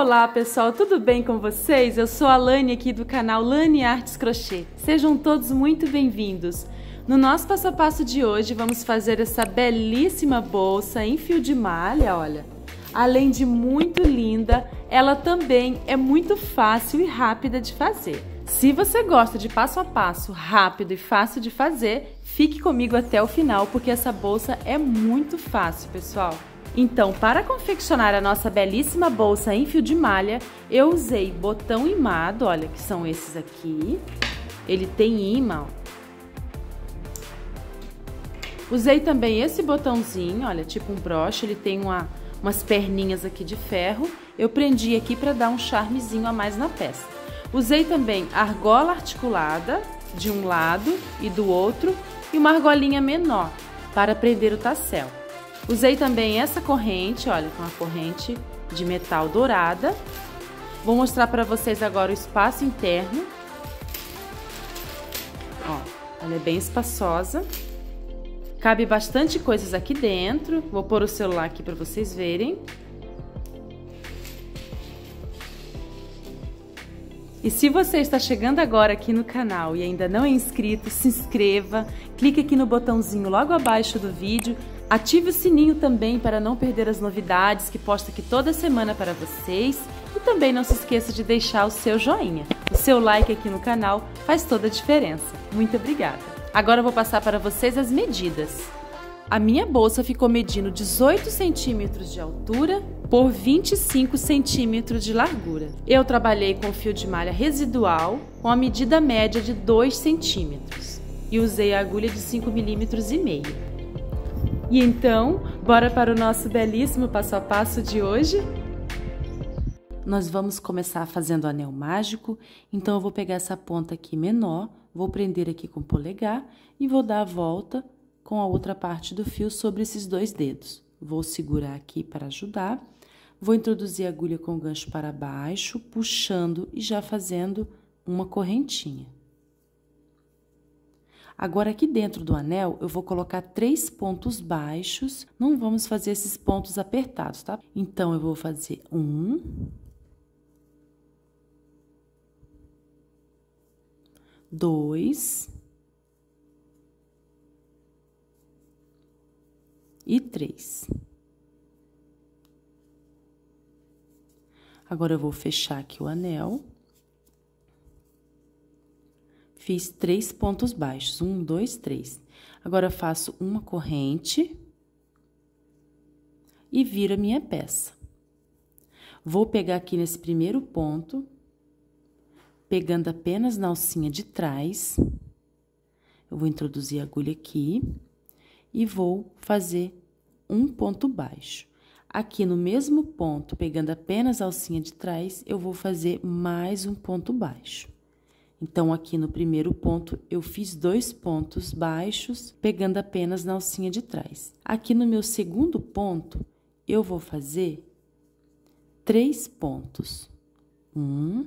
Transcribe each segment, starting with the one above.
Olá pessoal, tudo bem com vocês? Eu sou a Lani aqui do canal Lani Artes Crochê. Sejam todos muito bem-vindos. No nosso passo a passo de hoje vamos fazer essa belíssima bolsa em fio de malha, olha. Além de muito linda, ela também é muito fácil e rápida de fazer. Se você gosta de passo a passo rápido e fácil de fazer, fique comigo até o final porque essa bolsa é muito fácil, pessoal. Então, para confeccionar a nossa belíssima bolsa em fio de malha, eu usei botão imado, olha que são esses aqui. Ele tem imã, ó. Usei também esse botãozinho, olha, tipo um broche, ele tem uma, umas perninhas aqui de ferro. Eu prendi aqui para dar um charmezinho a mais na peça. Usei também argola articulada de um lado e do outro e uma argolinha menor para prender o tassel. Usei também essa corrente, olha, com é a corrente de metal dourada. Vou mostrar para vocês agora o espaço interno. Ó, ela é bem espaçosa. Cabe bastante coisas aqui dentro. Vou pôr o celular aqui para vocês verem. E se você está chegando agora aqui no canal e ainda não é inscrito, se inscreva, clique aqui no botãozinho logo abaixo do vídeo Ative o sininho também para não perder as novidades que posto aqui toda semana para vocês e também não se esqueça de deixar o seu joinha. O seu like aqui no canal faz toda a diferença. Muito obrigada. Agora eu vou passar para vocês as medidas. A minha bolsa ficou medindo 18 centímetros de altura por 25 centímetros de largura. Eu trabalhei com fio de malha residual com a medida média de 2 centímetros e usei a agulha de 5 milímetros e meio. E então, bora para o nosso belíssimo passo a passo de hoje? Nós vamos começar fazendo o anel mágico, então eu vou pegar essa ponta aqui menor, vou prender aqui com o polegar e vou dar a volta com a outra parte do fio sobre esses dois dedos. Vou segurar aqui para ajudar, vou introduzir a agulha com o gancho para baixo, puxando e já fazendo uma correntinha. Agora, aqui dentro do anel, eu vou colocar três pontos baixos. Não vamos fazer esses pontos apertados, tá? Então, eu vou fazer um... Dois... E três. Agora, eu vou fechar aqui o anel. Fiz três pontos baixos, um, dois, três. Agora, faço uma corrente e viro a minha peça. Vou pegar aqui nesse primeiro ponto, pegando apenas na alcinha de trás, eu vou introduzir a agulha aqui e vou fazer um ponto baixo. Aqui no mesmo ponto, pegando apenas a alcinha de trás, eu vou fazer mais um ponto baixo. Então, aqui no primeiro ponto, eu fiz dois pontos baixos, pegando apenas na alcinha de trás. Aqui no meu segundo ponto, eu vou fazer três pontos. Um,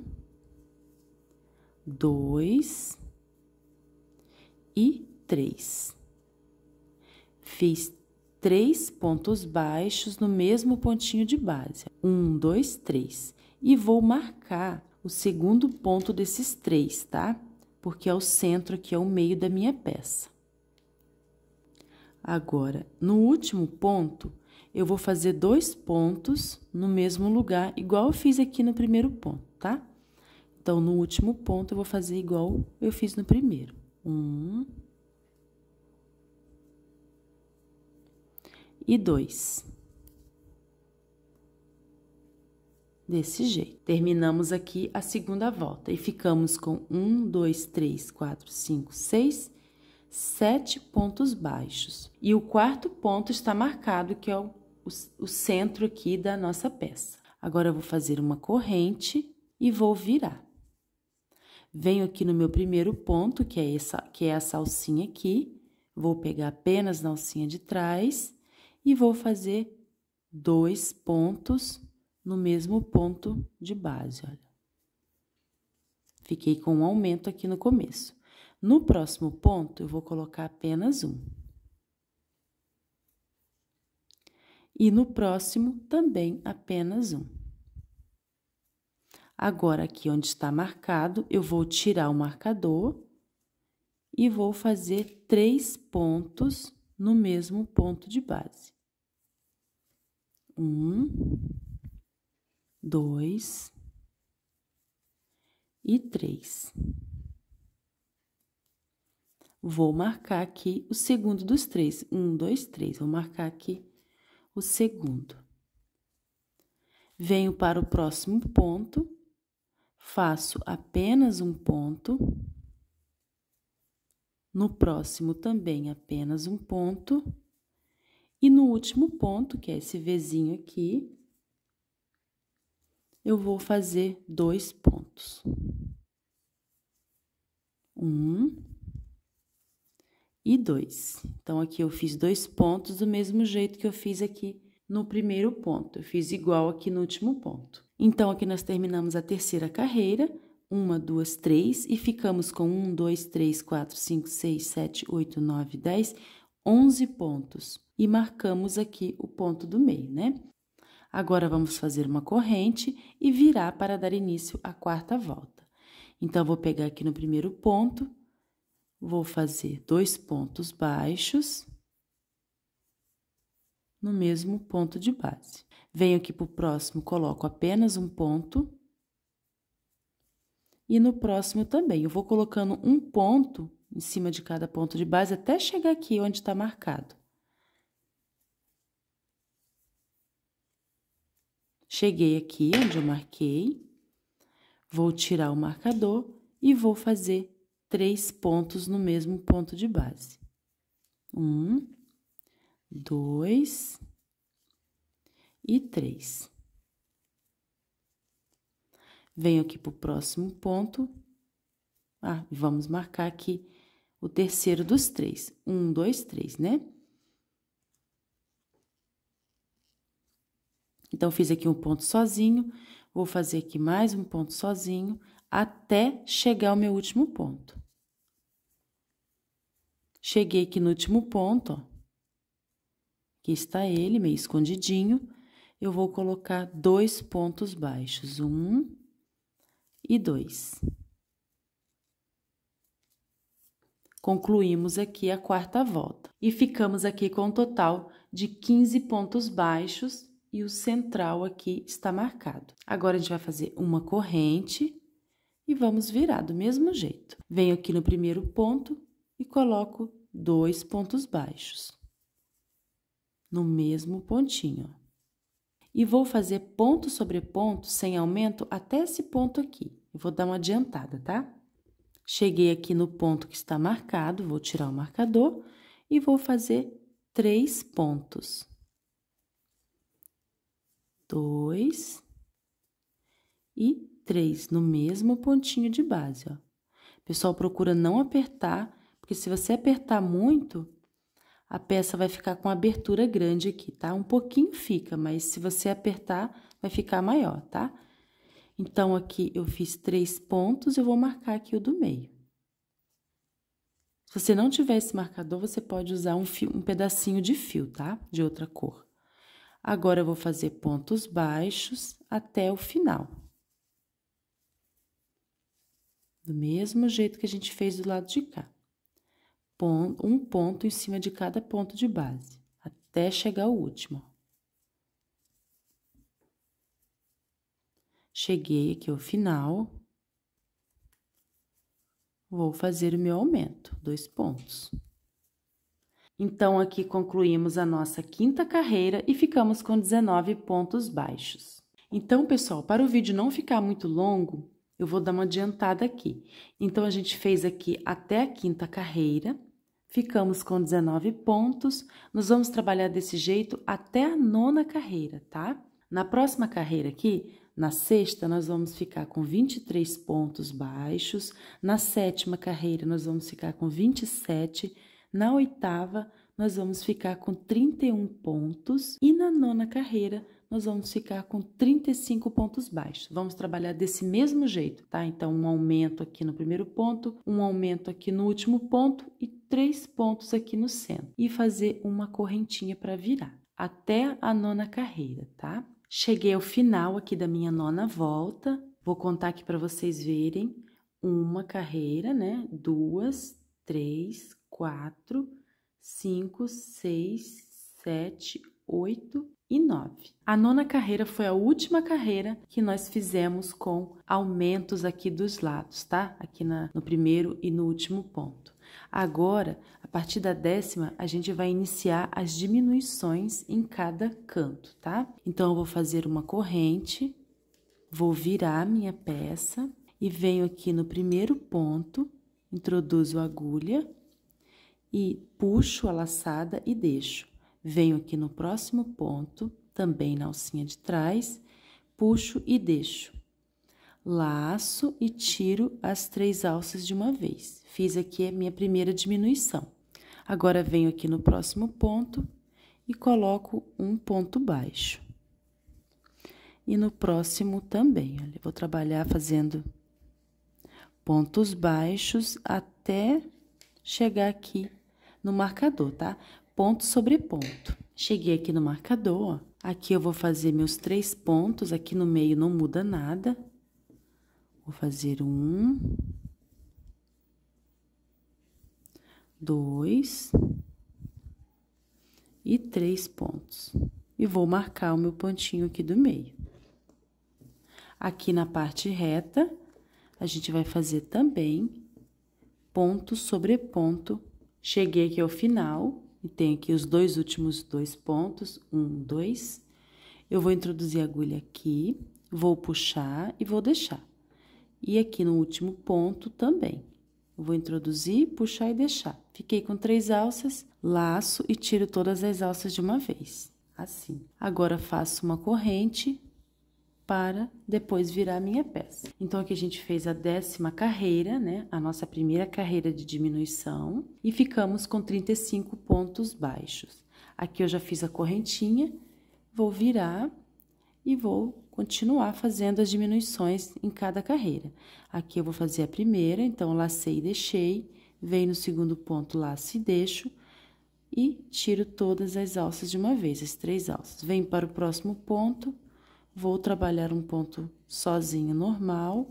dois e três. Fiz três pontos baixos no mesmo pontinho de base. Um, dois, três. E vou marcar o segundo ponto desses três, tá? Porque é o centro aqui, é o meio da minha peça. Agora, no último ponto, eu vou fazer dois pontos no mesmo lugar, igual eu fiz aqui no primeiro ponto, tá? Então, no último ponto, eu vou fazer igual eu fiz no primeiro. Um. E dois. Desse jeito. Terminamos aqui a segunda volta e ficamos com um, dois, três, quatro, cinco, seis, sete pontos baixos. E o quarto ponto está marcado, que é o, o, o centro aqui da nossa peça. Agora, eu vou fazer uma corrente e vou virar. Venho aqui no meu primeiro ponto, que é essa, que é essa alcinha aqui. Vou pegar apenas na alcinha de trás e vou fazer dois pontos no mesmo ponto de base, olha. Fiquei com um aumento aqui no começo. No próximo ponto, eu vou colocar apenas um. E no próximo, também apenas um. Agora, aqui onde está marcado, eu vou tirar o marcador e vou fazer três pontos no mesmo ponto de base. Um, dois e três. Vou marcar aqui o segundo dos três. Um, dois, três. Vou marcar aqui o segundo. Venho para o próximo ponto, faço apenas um ponto. No próximo também apenas um ponto. E no último ponto, que é esse Vzinho aqui, eu vou fazer dois pontos. Um e dois. Então, aqui eu fiz dois pontos do mesmo jeito que eu fiz aqui no primeiro ponto. Eu fiz igual aqui no último ponto. Então, aqui nós terminamos a terceira carreira. Uma, duas, três. E ficamos com um, dois, três, quatro, cinco, seis, sete, oito, nove, dez, onze pontos. E marcamos aqui o ponto do meio, né? Agora vamos fazer uma corrente e virar para dar início à quarta volta. Então, vou pegar aqui no primeiro ponto, vou fazer dois pontos baixos no mesmo ponto de base. Venho aqui para o próximo, coloco apenas um ponto. E no próximo também, eu vou colocando um ponto em cima de cada ponto de base até chegar aqui onde está marcado. Cheguei aqui onde eu marquei, vou tirar o marcador e vou fazer três pontos no mesmo ponto de base. Um, dois e três. Venho aqui para o próximo ponto. Ah, vamos marcar aqui o terceiro dos três. Um, dois, três, né? Então, fiz aqui um ponto sozinho, vou fazer aqui mais um ponto sozinho, até chegar ao meu último ponto. Cheguei aqui no último ponto, ó. Aqui está ele, meio escondidinho. Eu vou colocar dois pontos baixos, um e dois. Concluímos aqui a quarta volta e ficamos aqui com um total de 15 pontos baixos e o central aqui está marcado. Agora, a gente vai fazer uma corrente e vamos virar do mesmo jeito. Venho aqui no primeiro ponto e coloco dois pontos baixos no mesmo pontinho. E vou fazer ponto sobre ponto sem aumento até esse ponto aqui. Eu vou dar uma adiantada, tá? Cheguei aqui no ponto que está marcado, vou tirar o marcador e vou fazer três pontos dois e três no mesmo pontinho de base, ó. Pessoal, procura não apertar, porque se você apertar muito, a peça vai ficar com abertura grande aqui, tá? Um pouquinho fica, mas se você apertar, vai ficar maior, tá? Então, aqui eu fiz três pontos, eu vou marcar aqui o do meio. Se você não tiver esse marcador, você pode usar um, fio, um pedacinho de fio, tá? De outra cor. Agora eu vou fazer pontos baixos até o final. Do mesmo jeito que a gente fez do lado de cá. Um ponto em cima de cada ponto de base, até chegar ao último. Cheguei aqui ao final. Vou fazer o meu aumento, dois pontos. Então, aqui concluímos a nossa quinta carreira e ficamos com 19 pontos baixos. Então, pessoal, para o vídeo não ficar muito longo, eu vou dar uma adiantada aqui. Então, a gente fez aqui até a quinta carreira, ficamos com 19 pontos, nós vamos trabalhar desse jeito até a nona carreira, tá? Na próxima carreira aqui, na sexta, nós vamos ficar com 23 pontos baixos, na sétima carreira, nós vamos ficar com 27 pontos na oitava, nós vamos ficar com 31 pontos e na nona carreira nós vamos ficar com 35 pontos baixos. Vamos trabalhar desse mesmo jeito, tá? Então, um aumento aqui no primeiro ponto, um aumento aqui no último ponto e três pontos aqui no centro. E fazer uma correntinha para virar até a nona carreira, tá? Cheguei ao final aqui da minha nona volta. Vou contar aqui para vocês verem. Uma carreira, né? Duas, três, quatro, cinco, seis, sete, oito e nove. A nona carreira foi a última carreira que nós fizemos com aumentos aqui dos lados, tá? Aqui na, no primeiro e no último ponto. Agora, a partir da décima, a gente vai iniciar as diminuições em cada canto, tá? Então, eu vou fazer uma corrente, vou virar minha peça e venho aqui no primeiro ponto, introduzo a agulha e puxo a laçada e deixo. Venho aqui no próximo ponto, também na alcinha de trás, puxo e deixo. Laço e tiro as três alças de uma vez. Fiz aqui a minha primeira diminuição. Agora venho aqui no próximo ponto e coloco um ponto baixo. E no próximo também, olha, vou trabalhar fazendo pontos baixos até chegar aqui no marcador, tá? Ponto sobre ponto. Cheguei aqui no marcador, aqui eu vou fazer meus três pontos, aqui no meio não muda nada. Vou fazer um, dois e três pontos. E vou marcar o meu pontinho aqui do meio. Aqui na parte reta, a gente vai fazer também ponto sobre ponto Cheguei aqui ao final e tenho aqui os dois últimos dois pontos, um, dois. Eu vou introduzir a agulha aqui, vou puxar e vou deixar. E aqui no último ponto também. Eu vou introduzir, puxar e deixar. Fiquei com três alças, laço e tiro todas as alças de uma vez, assim. Agora, faço uma corrente para depois virar a minha peça. Então, aqui a gente fez a décima carreira, né? A nossa primeira carreira de diminuição e ficamos com 35 pontos baixos. Aqui eu já fiz a correntinha, vou virar e vou continuar fazendo as diminuições em cada carreira. Aqui eu vou fazer a primeira, então, lacei e deixei, venho no segundo ponto, laço e deixo, e tiro todas as alças de uma vez, as três alças. Venho para o próximo ponto, vou trabalhar um ponto sozinho normal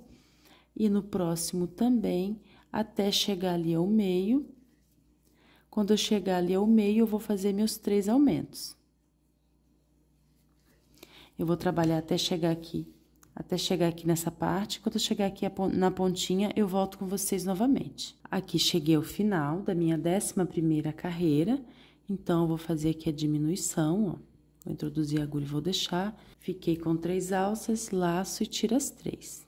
e no próximo também até chegar ali ao meio. Quando eu chegar ali ao meio, eu vou fazer meus três aumentos. Eu vou trabalhar até chegar aqui, até chegar aqui nessa parte. Quando eu chegar aqui na pontinha, eu volto com vocês novamente. Aqui cheguei ao final da minha décima primeira carreira, então eu vou fazer aqui a diminuição, ó. Vou introduzir a agulha e vou deixar. Fiquei com três alças, laço e tiro as três.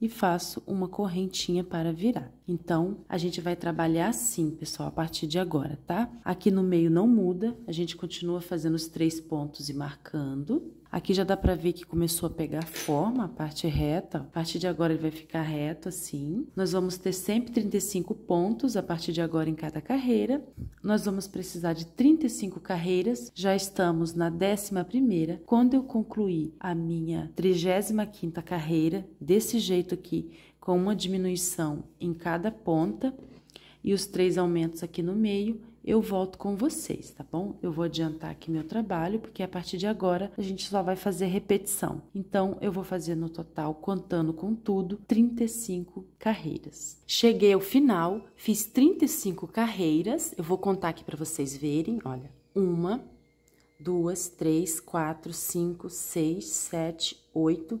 E faço uma correntinha para virar. Então, a gente vai trabalhar assim, pessoal, a partir de agora, tá? Aqui no meio não muda, a gente continua fazendo os três pontos e marcando. Aqui já dá pra ver que começou a pegar forma, a parte reta. A partir de agora ele vai ficar reto assim. Nós vamos ter sempre 35 pontos a partir de agora em cada carreira. Nós vamos precisar de 35 carreiras. Já estamos na 11ª. Quando eu concluir a minha 35ª carreira, desse jeito aqui, com uma diminuição em cada ponta e os três aumentos aqui no meio, eu volto com vocês, tá bom? Eu vou adiantar aqui meu trabalho, porque a partir de agora a gente só vai fazer repetição. Então, eu vou fazer no total, contando com tudo, 35 carreiras. Cheguei ao final, fiz 35 carreiras. Eu vou contar aqui para vocês verem, olha. Uma, duas, três, quatro, cinco, seis, sete, oito,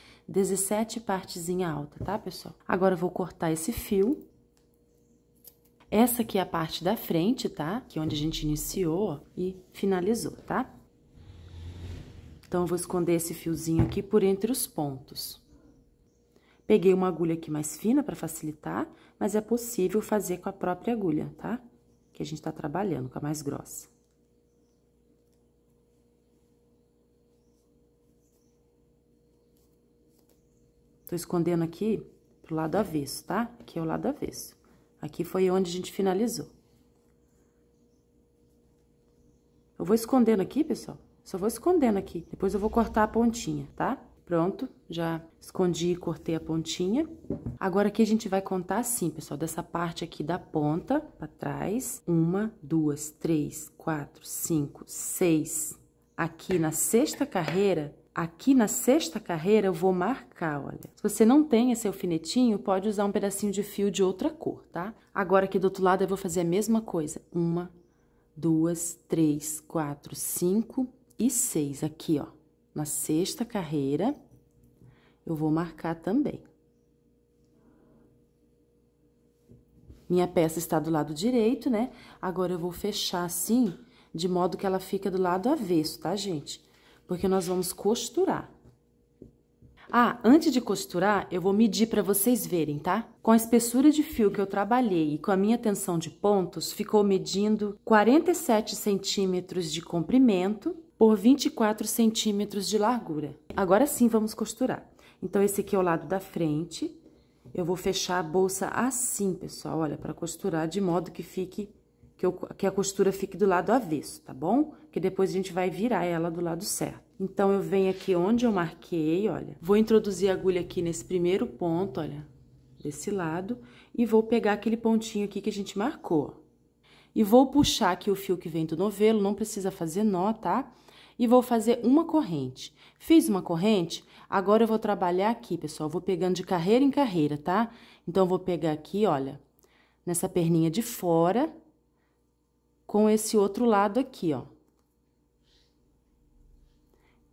17 partezinha alta, tá, pessoal? Agora, eu vou cortar esse fio. Essa aqui é a parte da frente, tá? Que é onde a gente iniciou e finalizou, tá? Então, eu vou esconder esse fiozinho aqui por entre os pontos. Peguei uma agulha aqui mais fina para facilitar, mas é possível fazer com a própria agulha, tá? Que a gente tá trabalhando com a mais grossa. Tô escondendo aqui pro lado é. avesso, tá? Aqui é o lado avesso. Aqui foi onde a gente finalizou. Eu vou escondendo aqui, pessoal. Só vou escondendo aqui. Depois eu vou cortar a pontinha, tá? Pronto, já escondi e cortei a pontinha. Agora, aqui a gente vai contar assim, pessoal, dessa parte aqui da ponta pra trás. Uma, duas, três, quatro, cinco, seis. Aqui na sexta carreira, Aqui na sexta carreira eu vou marcar, olha. Se você não tem esse alfinetinho, pode usar um pedacinho de fio de outra cor, tá? Agora aqui do outro lado eu vou fazer a mesma coisa. Uma, duas, três, quatro, cinco e seis. Aqui, ó, na sexta carreira eu vou marcar também. Minha peça está do lado direito, né? Agora eu vou fechar assim, de modo que ela fica do lado avesso, tá, gente? porque nós vamos costurar. Ah, antes de costurar, eu vou medir para vocês verem, tá? Com a espessura de fio que eu trabalhei e com a minha tensão de pontos, ficou medindo 47 centímetros de comprimento por 24 centímetros de largura. Agora sim, vamos costurar. Então, esse aqui é o lado da frente. Eu vou fechar a bolsa assim, pessoal, olha, para costurar, de modo que fique que, eu, que a costura fique do lado avesso, tá bom? que depois a gente vai virar ela do lado certo. Então, eu venho aqui onde eu marquei, olha. Vou introduzir a agulha aqui nesse primeiro ponto, olha, desse lado. E vou pegar aquele pontinho aqui que a gente marcou, E vou puxar aqui o fio que vem do novelo, não precisa fazer nó, tá? E vou fazer uma corrente. Fiz uma corrente, agora eu vou trabalhar aqui, pessoal. Vou pegando de carreira em carreira, tá? Então, vou pegar aqui, olha, nessa perninha de fora, com esse outro lado aqui, ó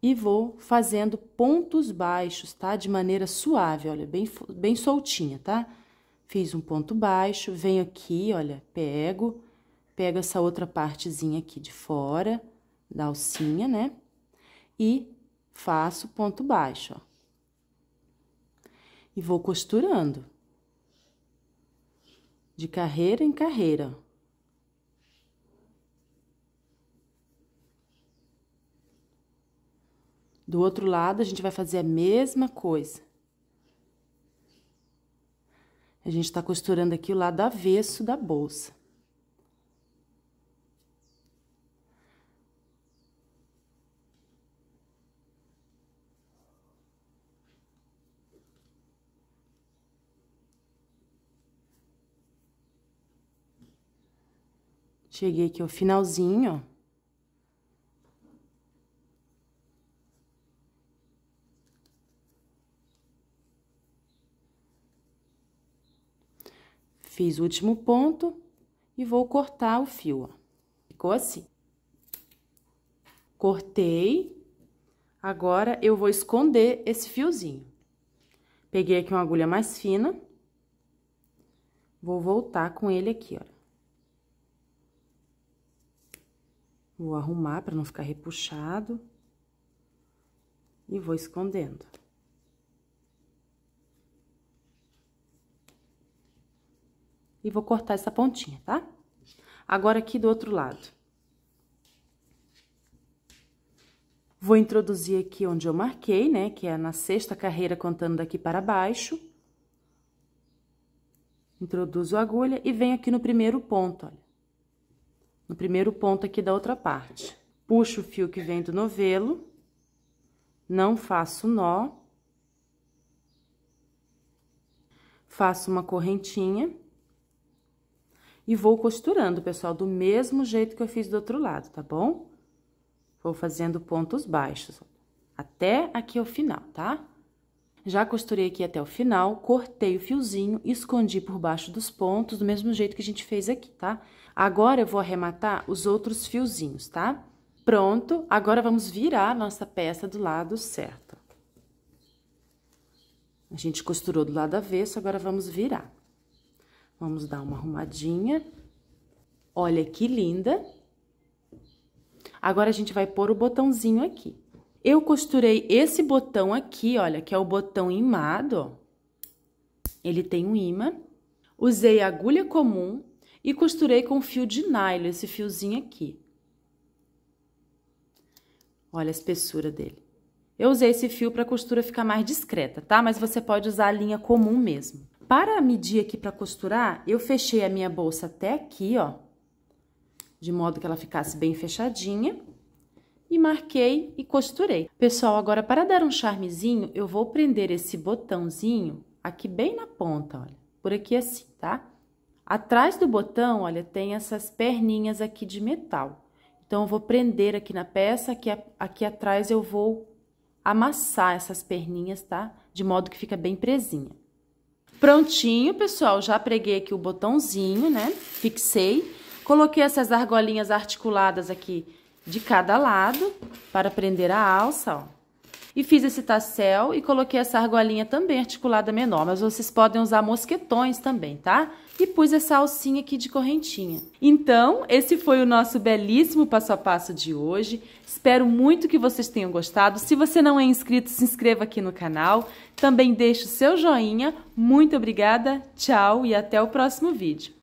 e vou fazendo pontos baixos, tá? De maneira suave, olha, bem, bem soltinha, tá? Fiz um ponto baixo, venho aqui, olha, pego, pego essa outra partezinha aqui de fora da alcinha, né? E faço ponto baixo, ó. E vou costurando. De carreira em carreira, ó. Do outro lado, a gente vai fazer a mesma coisa. A gente tá costurando aqui o lado avesso da bolsa. Cheguei aqui ao finalzinho, ó. Fiz o último ponto e vou cortar o fio, ó. Ficou assim. Cortei. Agora, eu vou esconder esse fiozinho. Peguei aqui uma agulha mais fina. Vou voltar com ele aqui, ó. Vou arrumar para não ficar repuxado. E vou escondendo. E vou cortar essa pontinha, tá? Agora, aqui do outro lado. Vou introduzir aqui onde eu marquei, né, que é na sexta carreira, contando daqui para baixo. Introduzo a agulha e venho aqui no primeiro ponto, olha. No primeiro ponto aqui da outra parte. Puxo o fio que vem do novelo. Não faço nó. Faço uma correntinha. E vou costurando, pessoal, do mesmo jeito que eu fiz do outro lado, tá bom? Vou fazendo pontos baixos, até aqui o final, tá? Já costurei aqui até o final, cortei o fiozinho, escondi por baixo dos pontos, do mesmo jeito que a gente fez aqui, tá? Agora, eu vou arrematar os outros fiozinhos, tá? Pronto, agora vamos virar nossa peça do lado certo. A gente costurou do lado avesso, agora vamos virar. Vamos dar uma arrumadinha. Olha que linda! Agora, a gente vai pôr o botãozinho aqui. Eu costurei esse botão aqui, olha, que é o botão imado, ó. Ele tem um imã. Usei agulha comum e costurei com fio de nylon, esse fiozinho aqui. Olha a espessura dele. Eu usei esse fio para a costura ficar mais discreta, tá? Mas você pode usar a linha comum mesmo para medir aqui para costurar, eu fechei a minha bolsa até aqui, ó. De modo que ela ficasse bem fechadinha. E marquei e costurei. Pessoal, agora para dar um charmezinho, eu vou prender esse botãozinho aqui bem na ponta, olha. Por aqui assim, tá? Atrás do botão, olha, tem essas perninhas aqui de metal. Então, eu vou prender aqui na peça, aqui, aqui atrás eu vou amassar essas perninhas, tá? De modo que fica bem presinha. Prontinho, pessoal, já preguei aqui o botãozinho, né? Fixei. Coloquei essas argolinhas articuladas aqui de cada lado para prender a alça, ó. E fiz esse tassel e coloquei essa argolinha também articulada menor, mas vocês podem usar mosquetões também, tá? E pus essa alcinha aqui de correntinha. Então, esse foi o nosso belíssimo passo a passo de hoje. Espero muito que vocês tenham gostado. Se você não é inscrito, se inscreva aqui no canal. Também deixe o seu joinha. Muito obrigada, tchau e até o próximo vídeo.